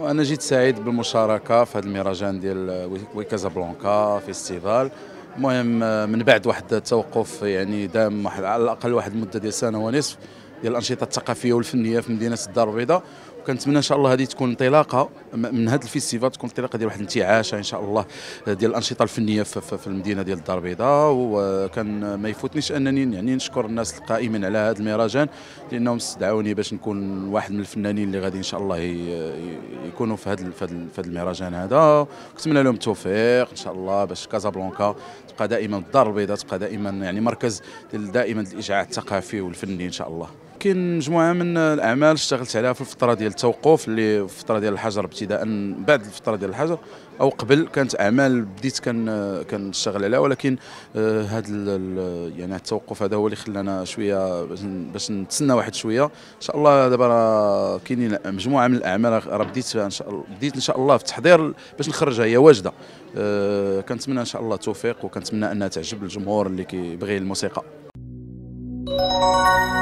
وانا جيت سعيد بالمشاركه في هذا المهرجان ديال ويكازا بلانكا فيستيفال المهم من بعد واحد التوقف يعني دام واحد على الاقل واحد المده ديال سنه ونصف ديال الانشطه الثقافيه والفنيه في مدينه الدار البيضاء وكنتمنى ان شاء الله هذه تكون انطلاقه من هذا الفيستيفال تكون انطلاقه ديال واحد الانتعاشه ان شاء الله ديال الانشطه الفنيه في المدينه ديال الدار البيضاء وكان ما يفوتنيش انني يعني نشكر الناس القائمين على هذا المهرجان لانهم استدعوني باش نكون واحد من الفنانين اللي غادي ان شاء الله يكونوا في هذا في هذا المهرجان هذا كنتمنى لهم التوفيق ان شاء الله باش كازابلانكا تبقى دائما الدار البيضاء تبقى دائما يعني مركز دائما الاشعاع الثقافي والفني ان شاء الله كاين مجموعه من الاعمال اشتغلت عليها في الفتره ديال التوقف اللي في الفتره ديال الحجر ابتداء بعد الفتره ديال الحجر او قبل كانت اعمال بديت كان كنشتغل عليها ولكن هذا آه، يعني التوقف هذا هو اللي خلانا شويه باش نتسنى واحد شويه ان شاء الله دابا كاينين مجموعه من الاعمال راه بديت ان شاء الله بديت ان شاء الله في التحضير باش نخرجها هي واجده آه، كنتمنى ان شاء الله التوفيق وكنتمنى انها تعجب الجمهور اللي كيبغي الموسيقى Thank you.